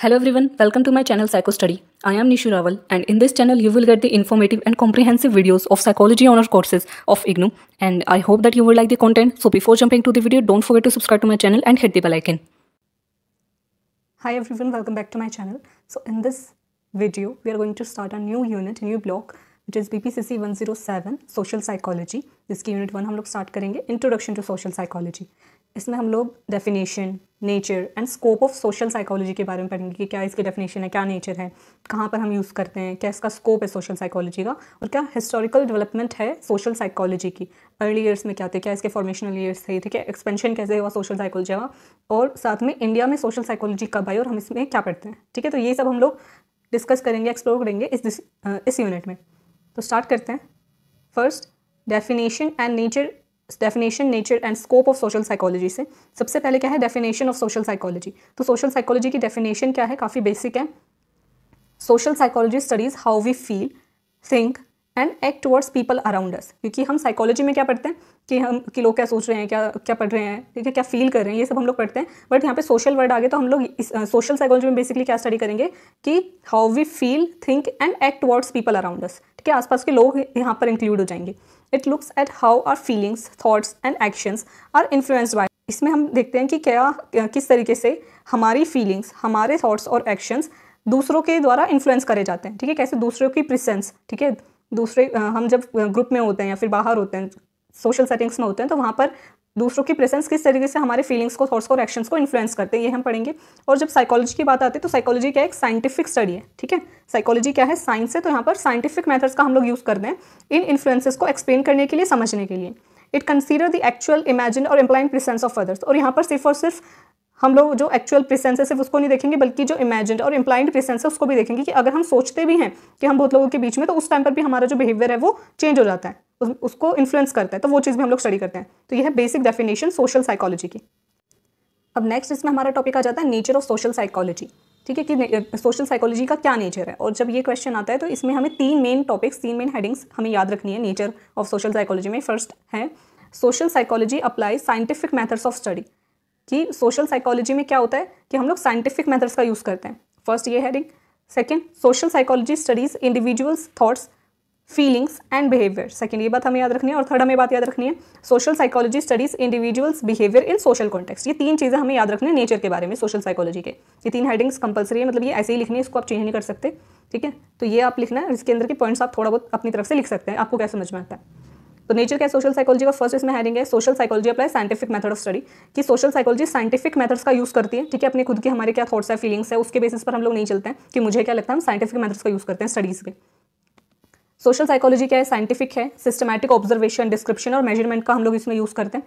Hello everyone, welcome to my channel Psycho Study. I am Nishu Rawal and in this channel you will get the informative and comprehensive videos of psychology honor courses of IGNU and I hope that you will like the content. So before jumping to the video, don't forget to subscribe to my channel and hit the bell icon. Hi everyone, welcome back to my channel. So in this video, we are going to start a new unit, new block which is BPCC 107 Social Psychology. This unit 1 we will start करेंगे Introduction to Social Psychology. इसमें हम लोग definition nature and scope of social psychology के बारे में पढ़ेंगे कि क्या इसकी डेफिनेशन है क्या नेचर है कहाँ पर हम यूज़ करते हैं क्या इसका स्कोप है सोशल साइकोलॉजी का और क्या हिस्टोरिकल डेवलपमेंट है सोशल साइकोलॉजी की अर्ली ईयर्स में क्या थे क्या इसके फॉर्मेशनल ईयर्स थे ठीक है एक्सपेंशन कैसे हुआ सोशल साइकोलॉजी का और साथ में इंडिया में सोशल साइकोलॉजी कब आई और हम इसमें क्या पढ़ते हैं ठीक है तो ये सब हम लोग डिस्कस करेंगे एक्सप्लोर करेंगे इस इस यूनिट में तो स्टार्ट करते हैं first definition and nature definition nature and scope of social psychology से सबसे पहले क्या है डेफिनेशन ऑफ सोशल साइकोलॉजी तो सोशल साइकोलॉजी की डेफिनेशन क्या है काफ़ी बेसिक है social psychology studies how we feel think and act towards people around us क्योंकि हम साइकोलॉजी में क्या पढ़ते हैं कि हम कि लोग क्या सोच रहे हैं क्या क्या पढ़ रहे हैं ठीक है क्या फील कर रहे हैं ये सब हम लोग पढ़ते हैं बट यहाँ पे सोशल वर्ड आ गए तो हम लोग सोशल साइकोलॉजी में बेसिकली क्या स्टडी करेंगे कि how we feel think and act towards people around us ठीक है आसपास के लोग यहाँ पर इंक्लूड हो जाएंगे it looks at how our feelings thoughts and actions are influenced by इसमें हम देखते हैं कि क्या किस तरीके से हमारी फीलिंग्स हमारे थाट्स और एक्शंस दूसरों के द्वारा इन्फ्लुएंस करे जाते हैं ठीक है कैसे दूसरों की प्रिसेंस ठीक है दूसरे हम जब ग्रुप में होते हैं या फिर बाहर होते हैं सोशल सेटिंग्स में होते हैं तो वहाँ पर दूसरों की प्रेजेंस किस तरीके से हमारे फीलिंग्स को थॉट्स को और एक्शंस को इन्फ्लुएंस करते हैं ये हम पढ़ेंगे और जब साइकोलॉजी की बात आती है तो साइकोलॉजी क्या है एक साइंटिफिक स्टडी है ठीक है साइकोलॉजी क्या है साइंस है तो यहाँ पर साइंटिफिक मेथड्स का हम लोग यूज़ करते हैं इन इन्फ्लुएंसेस को एक्सप्लेन करने के लिए समझने के लिए it consider the actual imagine और इम्प्लाइन प्रेजेंस ऑफ अदर्स और यहाँ पर सिर्फ और सिर्फ हम लोग जो एक्चुअल प्रेसेंस है सिर्फ उसको नहीं देखेंगे बल्कि जो इमेजिड और इम्प्लाइंड प्रेसेंस है उसको भी देखेंगे कि अगर हम सोचते भी हैं कि हम बहुत लोगों के बीच में तो उस टाइम पर भी हमारा जो बिहेवियर है वो चेंज हो जाता है उसको इन्फ्लुएंस करता है तो वो चीज़ भी हम लोग स्टडी करते हैं तो यह है बेसिक डेफिनेशन सोशल साइकोलॉजी की अब नेक्स्ट इसमें हमारा टॉपिक आ जाता है नेचर ऑफ सोशल साइकोलॉजी ठीक है कि सोशल साइकोलॉजी का क्या नेचर है और जब ये क्वेश्चन आता है तो इसमें हमें तीन मेन टॉपिक्स तीन मेन हेडिंग्स हमें याद रखनी है नेचर ऑफ सोशल साइकोलॉजी में फर्स्ट है social psychology apply scientific methods of study कि सोशल साइकोलॉजी में क्या होता है कि हम लोग साइंटिफिक मेथड्स का यूज़ करते हैं फर्स्ट ये heading second social psychology studies individuals thoughts feelings and behaviour second ये बात हमें याद रखनी है और थर्ड हमें बात याद रखनी है social psychology studies individuals behaviour in social context ये तीन चीज़ें हमें याद रखनी है नेचर के बारे में सोशल साइकोलॉजी के ये तीन हेडिंग्स कंपलसरी है मतलब ये ऐसे ही लिखनी है इसको आप चेंज नहीं कर सकते ठीक है तो ये आप लिखना है इसके अंदर के पॉइंट्स आप थोड़ा बहुत अपनी तरफ से लिख सकते हैं आपको क्या समझ में आता है तो नेचर क्या सोशल साइकोलॉजी का फर्स्ट इसमें हेडिंग है social psychology apply scientific method of study कि सोशल साइकोलॉजी साइंटिफिक मेथड्स का यूज़ करती है ठीक है अपने खुद के हमारे क्या थॉट्स है फीलिंग्स है उसके बेसिस पर हम लोग नहीं चलते हैं कि मुझे क्या लगता है हम साइंटिफिक मेथड्स का यूज़ करते हैं स्टडीज़ के सोशल साइकोलॉजी क्या है साइंटिफिक है सिस्टमैटिक ऑब्जर्वेशन डिस्क्रिप्शन और मेजरमेंट का हम लोग इसमें यूज़ करते हैं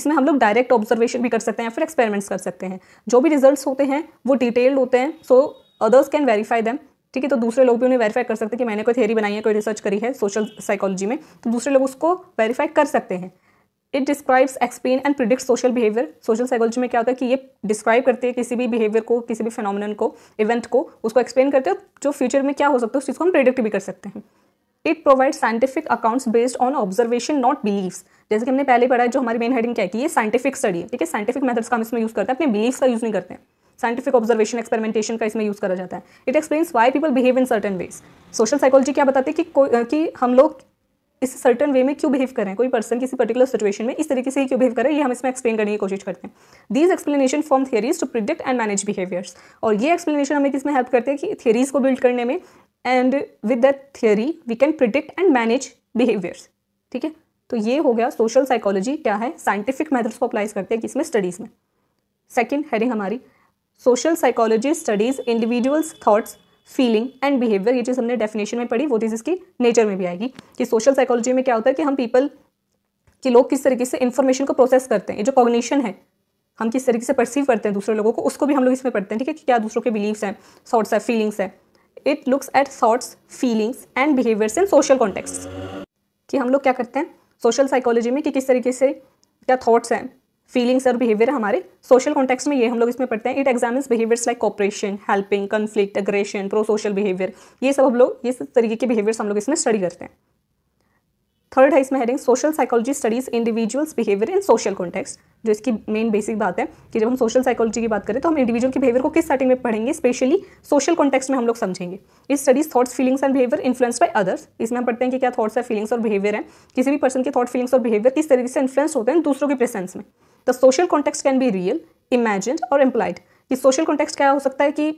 इसमें हम लोग डायरेक्ट ऑब्जर्वेशन भी कर सकते हैं या फिर एक्सपेरिमेंट्स कर सकते हैं जो भी रिजल्ट होते हैं वो डिटेल्ड होते हैं so others can verify them ठीक है तो दूसरे लोग भी उन्हें वेरीफाई कर सकते हैं कि मैंने कोई थेरी बनाई है कोई रिसर्च करी है सोशल साइकोलॉजी में तो दूसरे लोग उसको वेरीफाई कर सकते हैं it describes explain and predict social behaviour social psychology में क्या होता है कि ये डिस्क्राइब करते हैं किसी भी बिहेवियर को किसी भी फिनोमिन को इवेंट को उसको एक्सप्लेन करते हैं जो फ्यूचर में क्या हो सकता है उस चीज़ को हम प्रिडिक्ट भी कर सकते हैं it provide scientific accounts based on observation not believes जैसे कि हमने पहले पढ़ा है जो हमारी मेन हेडिंग क्या है कि ये साइंटिफिक स्टडी है ठीक है साइंटिफिक मेथड्स का हम इसमें यूज़ करते हैं अपने बिलीव्स का यूज़ नहीं करते हैं साइंटिफिक ऑब्जर्वेशन एक्सपेरिमेंटेशन का इसमें यूज़ करा जाता है it explains why people behave in certain ways social psychology क्या बताती है कि कि हम लोग इस सर्टन वे में क्यों बिहेव करें कोई पर्सन किसी पर्टिकुलर सिचुएशन में इस तरीके से ही क्यों बिहेव करें ये हम इसमें एक्सप्लेन करने की कोशिश करते हैं these explanation form theories to predict and manage behaviours और ये एक्सप्लेनेशन हमें किसमें हेल्प करते हैं कि थियरीज को बिल्ड करने में and with that theory we can predict and manage behaviours ठीक है तो ये हो गया सोशल साइकोलॉजी क्या है साइंटिफिक मेथड्स को अप्लाइज करते हैं किसमें स्टडीज़ में सेकेंड हेडिंग हमारी social psychology studies individuals thoughts feeling and behaviour ये चीज़ हमने डेफिनेशन में पढ़ी वो चीज़ इसकी नेचर में भी आएगी कि सोशल साइकोलॉजी में क्या होता है कि हम पीपल कि लोग किस तरीके से इन्फॉर्मेशन को प्रोसेस करते हैं ये जो कॉग्निशन है हम किस तरीके से परसीव करते हैं दूसरे लोगों को उसको भी हम लोग इसमें पढ़ते हैं ठीक है कि क्या दूसरों के बिलीव्स हैं थॉट्स है फीलिंग्स है it looks at thoughts feelings and behaviours in social context कि हम लोग क्या करते हैं सोशल साइकोलॉजी में कि किस तरीके से क्या थाट्स हैं फीलिंग्स और बिहेवियर हमारे सोशल कॉन्टेक्स्ट में ये हम लोग इसमें पढ़ते हैं it examines behaviours like cooperation helping conflict aggression prosocial behaviour ये सब हम लोग ये सब तरीके के बिहेवियर्स हम लोग इसमें स्टडी करते हैं थर्ड है इसमें heading social psychology studies individuals behaviour in social context जो इसकी मेन बेसिक बात है कि जब हम सोशल साइकोलॉजी की बात करें तो हम इंडिविजुअल के बिहेवियर को किस सेटिंग में पढ़ेंगे स्पेशली सोशल कॉन्टेक्स्ट में हम लोग समझेंगे इस studies thoughts feelings and behaviour influence by others इसमें हम पढ़ते हैं कि क्या थॉट्स है फीलिंग्स और बिहेवियर है किसी भी पर्सन के थॉट फीलिंग्स और बिहेवियर किस तरीके से इन्फ्लुएंस होते हैं दूसरों के प्रेजेंस में the social context can be real imagine और एम्प्लाइड कि सोशल कॉन्टेक्स्ट क्या हो सकता है कि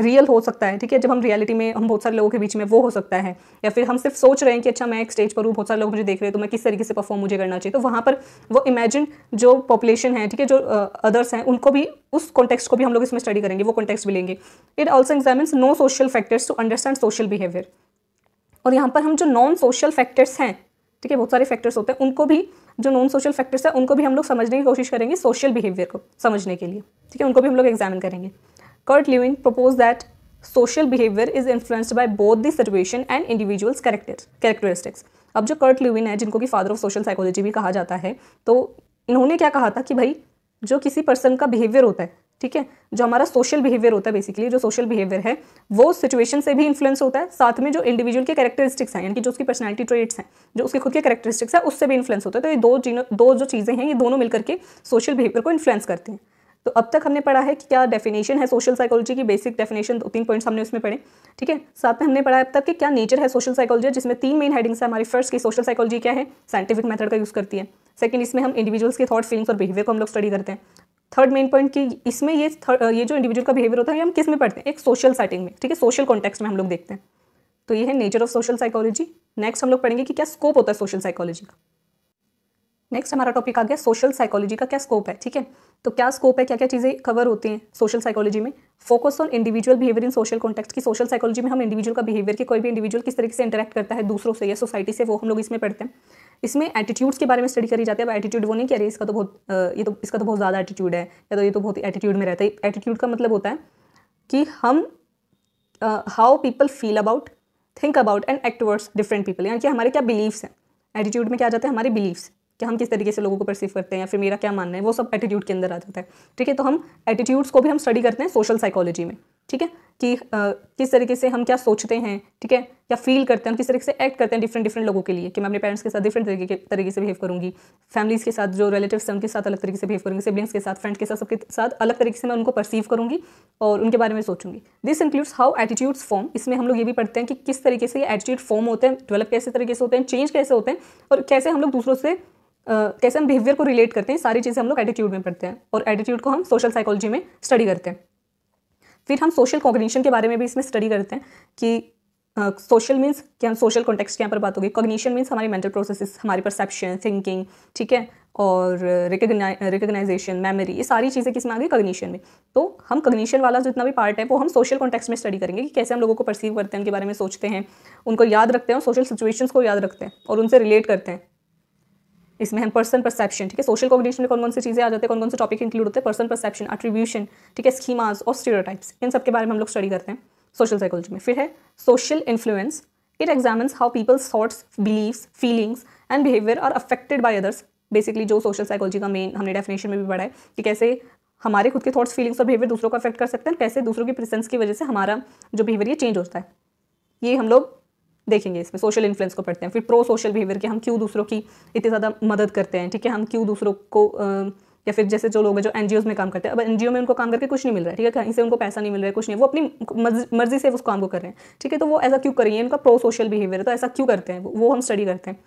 रियल हो सकता है ठीक है जब हम रियलिटी में हम बहुत सारे लोगों के बीच में वो हो सकता है या फिर हम सिर्फ सोच रहे हैं कि अच्छा मैं एक स्टेज पर हूँ बहुत सारे लोग मुझे देख रहे हैं तो मैं किस तरीके से परफॉर्म मुझे करना चाहिए तो वहाँ पर वो इमेजिन जो पॉपुलेशन है ठीक है जो अदर्स uh, हैं उनको भी उस कॉन्टेक्स्ट को भी हम लोग इसमें स्टडी करेंगे वो कॉन्टेक्स्ट भी लेंगे it also examine no social factors to understand social behaviour और यहाँ पर हम जो नॉन सोशल फैक्टर्स हैं ठीक है बहुत सारे फैक्टर्स होते हैं उनको भी जो नॉन सोशल फैक्टर्स है उनको भी हम लोग समझने की कोशिश करेंगे सोशल बिहेवियर को समझने के लिए ठीक है उनको भी हम लोग एग्जामिन करेंगे Kurt Lewin propose that social behaviour is influenced by both the situation and individuals character characteristics अब जो कर्ट लिविन है जिनको कि फादर ऑफ सोशल साइकोलॉजी भी कहा जाता है तो इन्होंने क्या कहा था कि भाई जो किसी पर्सन का बिहेवियर होता है ठीक है जो हमारा सोशल बिहेवियर होता है बेसिकली जो सोशल बिहेवियर है वो सिचुएशन से भी इन्फ्लुएंस होता है साथ में जो इंडिविजुअल के करेक्टरिस्टिक्स हैं यानी कि जो उसकी पर्सनैलिटी ट्रेट्स हैं जो उसके खुद के कैरेक्टरिस्टिक्स है उससे भी इन्फ्लुएंस होता है तो ये दो दो जो चीज़ें हैं ये दोनों मिलकर के सोशल बिहेवियर को इन्फ्लुएंस करते हैं तो अब तक हमने पढ़ा है कि क्या डेफिनेशन है सोशल साइकोलॉजी की बेसिक डेफिनेशन दो तीन पॉइंट्स हमने उसमें पढ़े ठीक है साथ में हमने पढ़ा है अब तक कि क्या नेचर है सोशल साइकोलॉजी जिसमें तीन मेन हेडिंग्स है हमारी फर्स्ट की सोशल साइकोलॉजी क्या है साइंटिफिक मेथड का यूज़ करती है सेकंड इसमें हम इंडिविजुअल्स के थॉट फीलिंग्स और बिहेवियर को हम लोग स्टडी करते हैं थर्ड मेन पॉइंट कि इसमें ये ये जो इंडिविजुअल का बिहेवियर होता है ये हम किस में पढ़ते हैं एक सोशल सेटिंग में ठीक है सोशल कॉन्टेक्स्ट में हम लोग देखते हैं तो ये है nature of social psychology next हम लोग पढ़ेंगे कि क्या स्कोप होता है सोशल साइकोलॉजी का नेक्स्ट हमारा टॉपिक आ गया सोशल साइकोलॉजी का क्या स्कोप है ठीक है तो क्या स्कोप है क्या क्या चीज़ें कवर होती हैं सोशल साइकोलॉजी में focus on individual behaviour in social context की सोशल साइकोलॉजी में हम इंडिविजुअल का बिहेवियर के कोई भी इंडिविजुअल किस तरीके से इंटरेक्ट करता है दूसरों से या सोसाइटी से वो हम लोग इसमें पढ़ते हैं इसमें एटीट्यूड्स के बारे में स्टडी करी जाती है अब एटीट्यूड वो नहीं कह रही इसका तो बहुत ये तो इसका तो बहुत ज़्यादा एटीट्यूड है या तो ये तो बहुत एटीट्यूड में रहता है एटीट्यूड का मतलब होता है कि हम how people feel about think about and act towards different people यानी कि हमारे क्या बिलीव्स हैं एटीट्यूड में क्या आ जाता है हमारे बिलीव्स कि हम किस तरीके से लोगों को परसीव करते हैं या फिर मेरा क्या मानना है वो सब एटीट्यूड के अंदर आ जाता है ठीक है तो हम एटीट्यूड्स को भी हम स्टडी करते हैं सोशल साइकोलॉजी में ठीक है कि किस तरीके से हम क्या सोचते हैं ठीक है या फील करते हैं किस तरीके से एक्ट करते हैं डिफरेंट डिफरेंट लोगों के लिए कि मैं अपने पेरेंट्स के साथ डिफरेंट तरीके के तरीके से बिहेव करूँगी फैमिलीज़ के साथ जो रिलेटिव हैं उनके साथ अलग तरीके से बिहेव करूँगी सिबलिंग्स के साथ फ्रेंड्स के साथ सबके साथ अलग तरीके से मैं उनको परसीव करूँगी और उनके बारे में सोचूंगी this includes how attitudes form इसमें हम लोग ये भी पढ़ते हैं कि किस तरीके से ये एटीट्यूड फॉर्म होते हैं डेवलप कैसे तरीके से होते हैं चेंज कैसे होते हैं और कैसे हम लोग दूसरों से Uh, कैसे हम बिहेवियर को रिलेट करते हैं सारी चीज़ें हम लोग एटीट्यूड में पढ़ते हैं और एटीट्यूड को हम सोशल साइकोलॉजी में स्टडी करते हैं फिर हम सोशल कॉग्निशन के बारे में भी इसमें स्टडी करते हैं कि सोशल मीन्स क्या सोशल कॉन्टेक्स्ट के यहाँ पर बात होगी कॉग्निशन मीन्स हमारी मेंटल प्रोसेसेस हमारी परसेप्शन थिंकिंग ठीक है और रिकग्नाइजेशन मेमोरी ये सारी चीज़ें किस में आ गई कग्निशन में तो हम कग्निशन वाला जितना भी पार्ट है वो हम सोशल कॉन्टेक्स्ट में स्टडी करेंगे कि कैसे हम लोगों को परसीव करते हैं उनके बारे में सोचते हैं उनको याद रखते हैं और सोशल सिचुएशंस को याद रखते हैं और उनसे रिलेट करते हैं इसमें हम पर्सन परसेप्शन ठीक है सोशल कॉग्निशन में कौन कौन सी चीज़ें आ जाती है कौन कौन से टॉपिक इंक्लूड होते हैं पर्सन परसेप्शन अट्रीब्यूशन ठीक है स्कीमाज और स्टीरियोटाइप्स इन सब के बारे में हम लोग स्टडी करते हैं सोशल साइकोलॉजी में फिर है social influence it examines how people's thoughts believes feelings and behaviour are affected by others basically जो सोशल साइकोलॉजी का मेन हमने डेफिनेशन में भी पढ़ा है कि कैसे हमारे खुद के थॉट्स फीलिंग्स और बिहेवियर दूसरों को अफेक्ट कर सकते हैं कैसे दूसरों की प्रेजेंस की वजह से हमारा जो बिहेवियर ये चेंज होता है ये हम लोग देखेंगे इसमें सोशल इन्फ्लुएंस को पढ़ते हैं फिर प्रो सोशल बिहेवियर के हम क्यों दूसरों की इतनी ज़्यादा मदद करते हैं ठीक है हम क्यों दूसरों को या फिर जैसे जो लोग हैं जो एन में काम करते हैं अब एन में उनको काम करके कुछ नहीं मिल रहा है ठीक है कहीं से उनको पैसा नहीं मिल रहा है कुछ नहीं वो अपनी मर्जी से उस काम को कर रहे हैं ठीक है तो वो ऐसा क्यों करिए उनका प्रो सोशल बिहेवियर है तो ऐसा क्यों करते हैं वो हम स्टडी करते हैं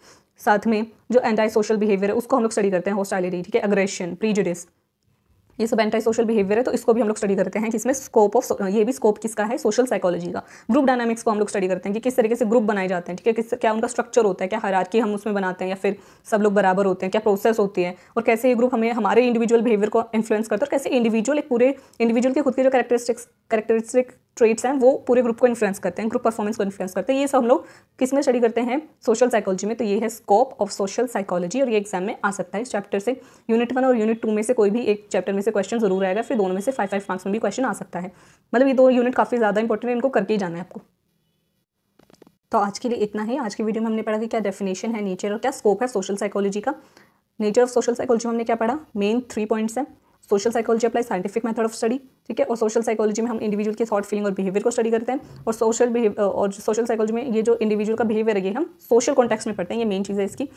साथ में जो एंटी सोशल बिहेवियर है उसको हम लोग स्टडी करते हैं हॉस्टैलिटी ठीक है अग्रेशन प्रीजुडिस ये सब एंटी सोशल बिहेवियर है तो इसको भी हम लोग स्टडी करते हैं कि इसमें स्कोप ऑफ ये भी स्कोप किसका है सोशल साइकोलॉजी का ग्रुप डायनामिक्स को हम लोग स्टडी करते हैं कि किस तरीके से ग्रुप बनाए जाते हैं ठीक है किस क्या उनका स्ट्रक्चर होता है क्या की हम उसमें बनाते हैं या फिर सब लोग बराबर होते हैं क्या प्रोसेस होती है और कैसे ये ग्रुप हमें हमारे इंडिविजुअल बिहेवियर को इन्फ्लुएंस करता है और कैसे इंडिविजुअल एक पूरे इंडिविजुअल के खुद के जो करेक्टरिस्टिक्स करेक्टरिस्टिक ट्रेट्स हैं वो पूरे ग्रुप को इन्फ्लुएंस करते हैं ग्रुप परफॉर्मेंस को इन्फ्लुएंस करते हैं ये सब हम लोग किस में स्टडी करते हैं सोशल साइकोलॉजी में तो ये है स्कोप ऑफ सोशल साइकोलॉजी और ये एग्जाम में आ सकता है इस चैप्टर से यूनिट वन और यूनिट टू में से कोई भी एक चैप्टर में से क्वेश्चन जरूर आएगा फिर दोनों में से फाइव फाइव मार्क्स में भी क्वेश्चन आ सकता है मतलब ये दो यूनिट काफ़ी ज़्यादा इंपॉर्टेंट है इनको करके ही जाना है आपको तो आज के लिए इतना ही आज की वीडियो में हमने पढ़ा कि क्या डेफिनेशन है नेचर और क्या स्कोप है सोशल साइकोलॉजी का नेचर ऑफ सोशल साइकोलॉजी में हमने क्या पढ़ा मेन थ्री पॉइंट्स हैं social psychology apply scientific method of study ठीक है और सोशल साइकोलॉजी में हम इंडिविजुअल के थॉट फीलिंग और बिहेवियर को स्टडी करते हैं और सोशल और सोशल साइकोलॉजी में ये जो इंडिविजुअल का बिहेवियर है ये हम सोशल कॉन्टेक्स में पढ़ते हैं ये मेन चीज़ है इसकी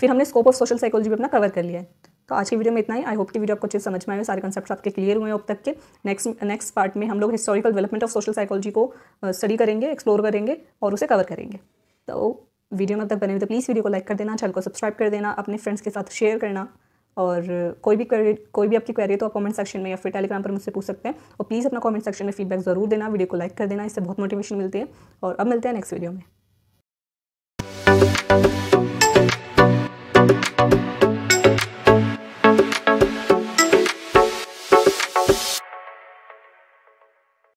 फिर हमने स्कोप ऑफ सोशल साइकोलॉजी भी अपना कवर कर लिया है तो आज की वीडियो में इतना ही आई होप कि वीडियो आपको अच्छे समझ में आए सारे कॉन्सेप्ट आपके क्लियर हुए अब तक के नेक्स्ट नेक्स्ट पार्ट में हम लोग historical development of social psychology को स्टडी करेंगे एक्सप्लोर करेंगे और उसे कवर करेंगे तो वीडियो में तक बने हुए तो प्लीज़ वीडियो को लाइक कर देना चैनल को सब्सक्राइब कर देना अपने फ्रेंड्स के साथ शेयर करना और कोई भी क्वेरी कोई भी आपकी क्वेरी है तो आप कमेंट सेक्शन में या फिर टेलीग्राम पर मुझसे पूछ सकते हैं और प्लीज़ अपना कमेंट सेक्शन में फीडबैक ज़रूर देना वीडियो को लाइक कर देना इससे बहुत मोटिवेशन मिलती है और अब मिलते हैं नेक्स्ट वीडियो में